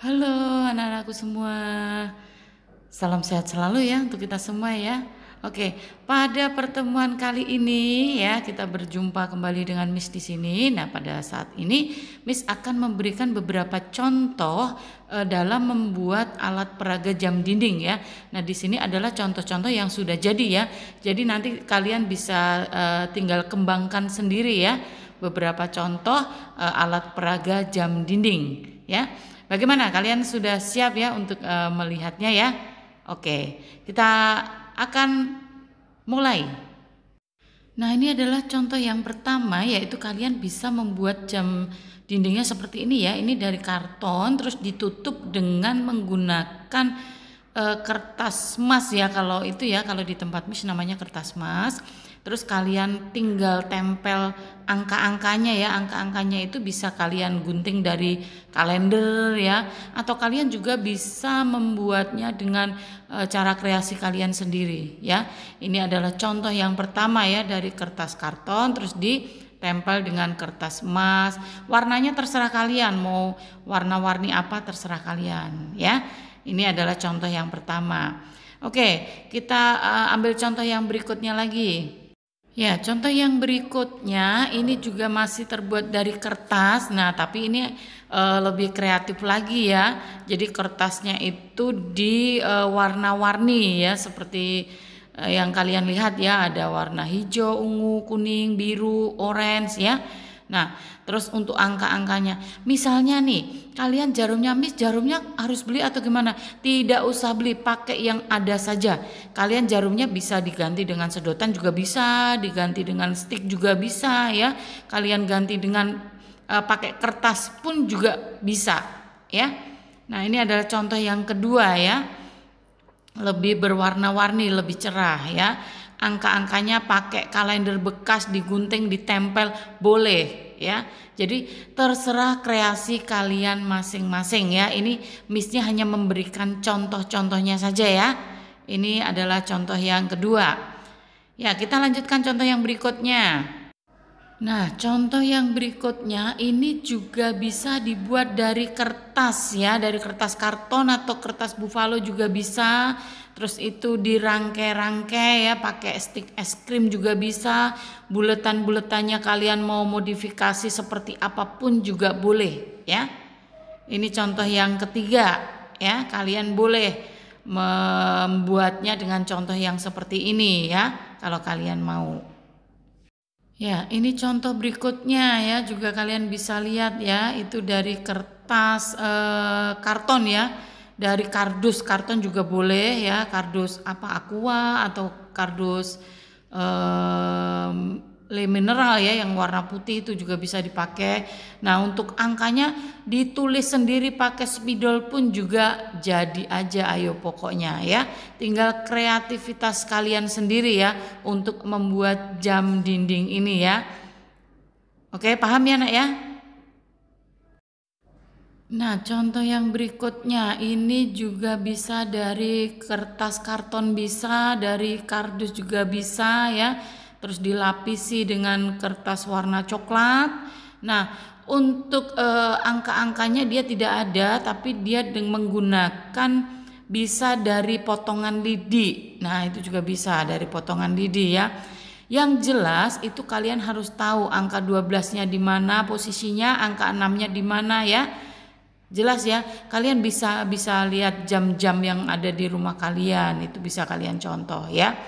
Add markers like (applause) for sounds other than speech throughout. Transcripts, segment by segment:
Halo anak-anakku semua. Salam sehat selalu ya untuk kita semua ya. Oke, pada pertemuan kali ini ya kita berjumpa kembali dengan Miss di sini. Nah, pada saat ini Miss akan memberikan beberapa contoh e, dalam membuat alat peraga jam dinding ya. Nah, di sini adalah contoh-contoh yang sudah jadi ya. Jadi nanti kalian bisa e, tinggal kembangkan sendiri ya beberapa contoh e, alat peraga jam dinding ya. Bagaimana? Kalian sudah siap ya untuk uh, melihatnya ya? Oke, kita akan mulai. Nah, ini adalah contoh yang pertama yaitu kalian bisa membuat jam dindingnya seperti ini ya. Ini dari karton terus ditutup dengan menggunakan uh, kertas mas ya kalau itu ya kalau di tempat mis namanya kertas mas Terus kalian tinggal tempel angka-angkanya ya, angka-angkanya itu bisa kalian gunting dari kalender ya, atau kalian juga bisa membuatnya dengan e, cara kreasi kalian sendiri ya. Ini adalah contoh yang pertama ya dari kertas karton terus di tempel dengan kertas emas. Warnanya terserah kalian, mau warna-warni apa terserah kalian ya. Ini adalah contoh yang pertama. Oke, kita uh, ambil contoh yang berikutnya lagi. Ya, contoh yang berikutnya ini juga masih terbuat dari kertas. Nah, tapi ini e, lebih kreatif lagi ya. Jadi kertasnya itu di e, warna-warni ya, seperti e, yang kalian lihat ya, ada warna hijau, ungu, kuning, biru, orange ya. Nah, terus untuk angka-angkanya, misalnya nih, kalian jarumnya miss, jarumnya harus beli atau gimana? Tidak usah beli, pakai yang ada saja. Kalian jarumnya bisa diganti dengan sedotan juga bisa, diganti dengan stick juga bisa ya. Kalian ganti dengan uh, pakai kertas pun juga bisa ya. Nah, ini adalah contoh yang kedua ya. Lebih berwarna-warni, lebih cerah ya angka-angkanya pakai kalender bekas digunting, ditempel, boleh ya. Jadi terserah kreasi kalian masing-masing ya. Ini misnya hanya memberikan contoh-contohnya saja ya. Ini adalah contoh yang kedua. Ya, kita lanjutkan contoh yang berikutnya. Nah, contoh yang berikutnya ini juga bisa dibuat dari kertas ya, dari kertas karton atau kertas buffalo juga bisa terus itu dirangkai-rangkai ya pakai stick es krim juga bisa buletan-buletannya kalian mau modifikasi seperti apapun juga boleh ya ini contoh yang ketiga ya kalian boleh membuatnya dengan contoh yang seperti ini ya kalau kalian mau ya ini contoh berikutnya ya juga kalian bisa lihat ya itu dari kertas e, karton ya dari kardus karton juga boleh ya kardus apa aqua atau kardus um, le mineral ya yang warna putih itu juga bisa dipakai. Nah, untuk angkanya ditulis sendiri pakai spidol pun juga jadi aja ayo pokoknya ya. Tinggal kreativitas kalian sendiri ya untuk membuat jam dinding ini ya. Oke, paham ya Nak ya? Nah, contoh yang berikutnya ini juga bisa dari kertas karton bisa, dari kardus juga bisa ya. Terus dilapisi dengan kertas warna coklat. Nah, untuk eh, angka-angkanya dia tidak ada tapi dia menggunakan bisa dari potongan lidi. Nah, itu juga bisa dari potongan lidi ya. Yang jelas itu kalian harus tahu angka 12-nya di mana posisinya, angka 6-nya di mana ya Jelas ya, kalian bisa bisa lihat jam-jam yang ada di rumah kalian itu bisa kalian contoh ya.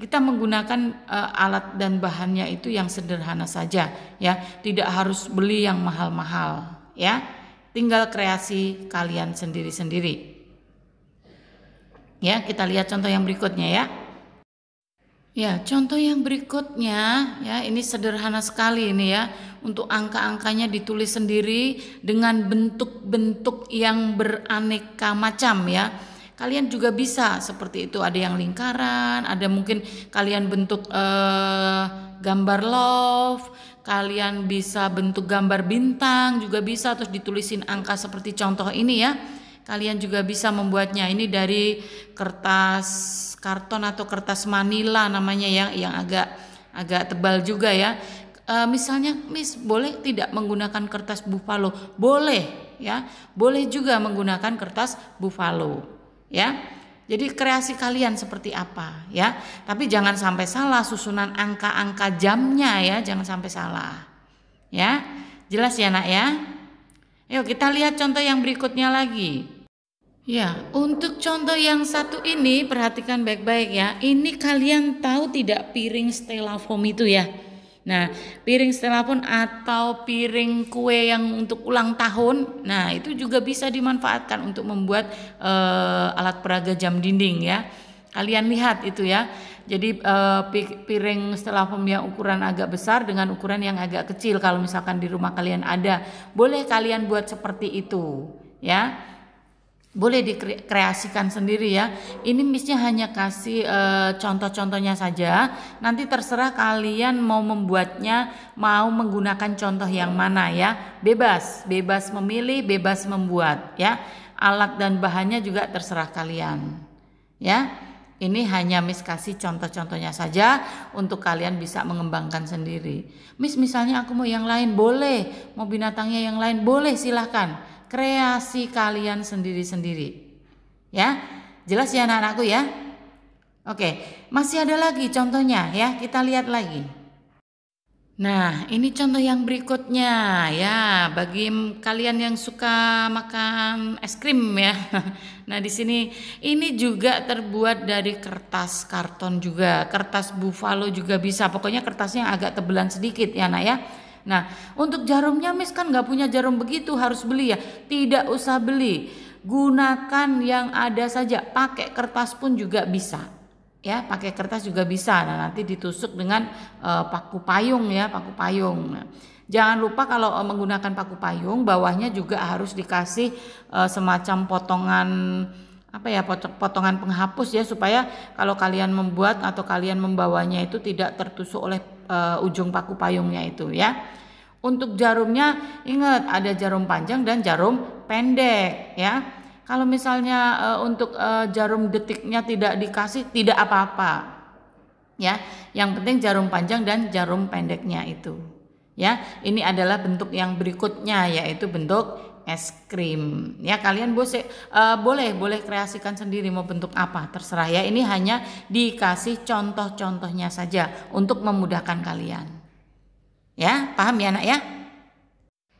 Kita menggunakan uh, alat dan bahannya itu yang sederhana saja ya, tidak harus beli yang mahal-mahal ya. Tinggal kreasi kalian sendiri-sendiri. Ya, kita lihat contoh yang berikutnya ya. Ya, contoh yang berikutnya ya, ini sederhana sekali ini ya untuk angka-angkanya ditulis sendiri dengan bentuk-bentuk yang beraneka macam ya. Kalian juga bisa seperti itu, ada yang lingkaran, ada mungkin kalian bentuk eh, gambar love, kalian bisa bentuk gambar bintang juga bisa terus ditulisin angka seperti contoh ini ya. Kalian juga bisa membuatnya. Ini dari kertas karton atau kertas manila namanya yang yang agak agak tebal juga ya uh, misalnya Miss boleh tidak menggunakan kertas buffalo? Boleh ya. Boleh juga menggunakan kertas buffalo ya. Jadi kreasi kalian seperti apa ya. Tapi jangan sampai salah susunan angka-angka jamnya ya, jangan sampai salah. Ya. Jelas ya Nak ya? Yuk kita lihat contoh yang berikutnya lagi. Ya, untuk contoh yang satu ini perhatikan baik-baik ya. Ini kalian tahu tidak piring styrofoam itu ya? Nah, piring setelah pun atau piring kue yang untuk ulang tahun, nah itu juga bisa dimanfaatkan untuk membuat e, alat peraga jam dinding ya. Kalian lihat itu ya. Jadi e, piring pun yang ukuran agak besar dengan ukuran yang agak kecil kalau misalkan di rumah kalian ada, boleh kalian buat seperti itu ya boleh dikreasikan sendiri ya. Ini misnya hanya kasih e, contoh-contohnya saja. Nanti terserah kalian mau membuatnya, mau menggunakan contoh yang mana ya. Bebas, bebas memilih, bebas membuat ya. Alat dan bahannya juga terserah kalian. Ya. Ini hanya Miss kasih contoh-contohnya saja untuk kalian bisa mengembangkan sendiri. Miss misalnya aku mau yang lain boleh, mau binatangnya yang lain boleh silahkan kreasi kalian sendiri-sendiri. Ya, jelas ya anak-anakku ya. Oke, masih ada lagi contohnya ya, kita lihat lagi. Nah, ini contoh yang berikutnya ya bagi kalian yang suka makan es krim ya. (laughs) Nah, di sini ini juga terbuat dari kertas karton juga, kertas buffalo juga bisa. Pokoknya kertasnya agak tebelan sedikit ya, Nak ya. Nah, untuk jarumnya Miss kan nggak punya jarum begitu harus beli ya. Tidak usah beli. Gunakan yang ada saja. Pakai kertas pun juga bisa. Ya, pakai kertas juga bisa. Nah, nanti ditusuk dengan uh, paku payung ya, paku payung. Nah, jangan lupa kalau eh, menggunakan paku payung bawahnya juga harus dikasih uh, semacam potongan apa ya potongan penghapus ya supaya kalau kalian membuat atau kalian membawanya itu tidak tertusuk oleh uh, ujung paku payungnya itu ya. Untuk jarumnya ingat ada jarum panjang dan jarum pendek ya. Kalau misalnya uh, untuk uh, jarum detiknya tidak dikasih tidak apa-apa. Ya, yang penting jarum panjang dan jarum pendeknya itu ya. Ini adalah bentuk yang berikutnya yaitu bentuk es krim. Ya, kalian boleh uh, boleh boleh kreasikan sendiri mau bentuk apa, terserah ya. Ini hanya dikasih contoh-contohnya saja untuk memudahkan kalian. Ya, paham ya nak ya?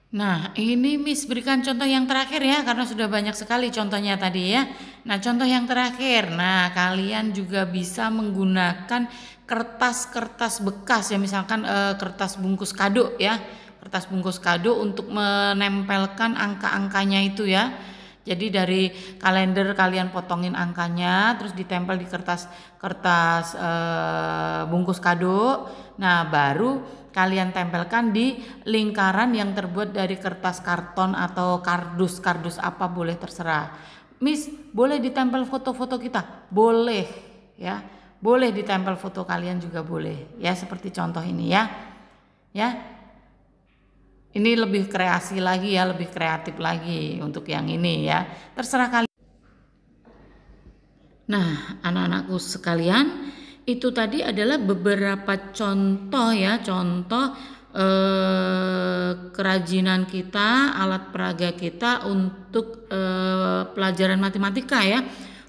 Nah, ini Miss berikan contoh yang terakhir ya, karena sudah banyak sekali contohnya tadi ya. Nah, contoh yang terakhir, nah kalian juga bisa menggunakan kertas-kertas bekas ya misalkan e, kertas bungkus kado ya kertas bungkus kado untuk menempelkan angka-angkanya itu ya jadi dari kalender kalian potongin angkanya terus ditempel di kertas kertas e, bungkus kado nah baru kalian tempelkan di lingkaran yang terbuat dari kertas karton atau kardus kardus apa boleh terserah Miss boleh ditempel foto-foto kita boleh ya boleh ditempel foto kalian juga boleh ya seperti contoh ini ya. Ya. Ini lebih kreasi lagi ya, lebih kreatif lagi untuk yang ini ya. Terserah kalian. Nah, anak-anakku sekalian, itu tadi adalah beberapa contoh ya, contoh eh, kerajinan kita, alat peraga kita untuk eh, pelajaran matematika ya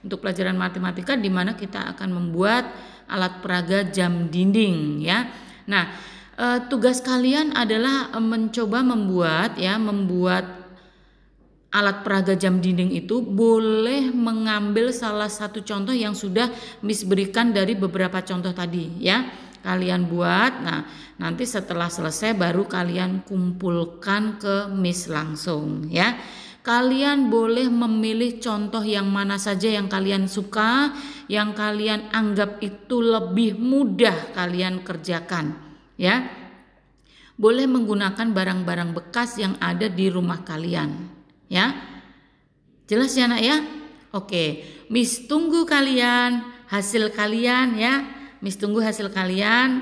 untuk pelajaran matematika di mana kita akan membuat alat peraga jam dinding ya. Nah, e, tugas kalian adalah eh, mencoba membuat ya, membuat alat peraga jam dinding itu boleh mengambil salah satu contoh yang sudah Miss berikan dari beberapa contoh tadi ya. Kalian buat. Nah, nanti setelah selesai baru kalian kumpulkan ke Miss langsung ya kalian boleh memilih contoh yang mana saja yang kalian suka, yang kalian anggap itu lebih mudah kalian kerjakan, ya. Boleh menggunakan barang-barang bekas yang ada di rumah kalian, ya. Jelas ya, Nak ya? Oke, Miss tunggu kalian, hasil kalian ya. Miss tunggu hasil kalian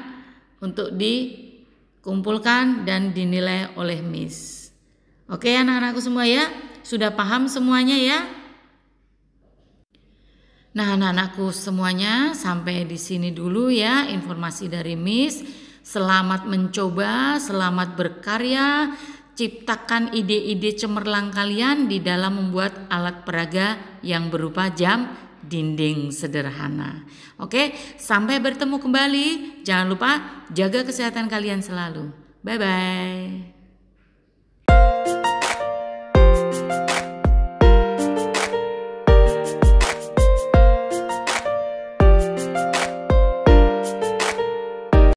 untuk dikumpulkan dan dinilai oleh Miss. Oke anak-anakku semua ya. Sudah paham semuanya ya? Nah, anak-anakku semuanya sampai di sini dulu ya informasi dari Miss. Selamat mencoba, selamat berkarya. Ciptakan ide-ide cemerlang kalian di dalam membuat alat peraga yang berupa jam dinding sederhana. Oke, sampai bertemu kembali. Jangan lupa jaga kesehatan kalian selalu. Bye bye.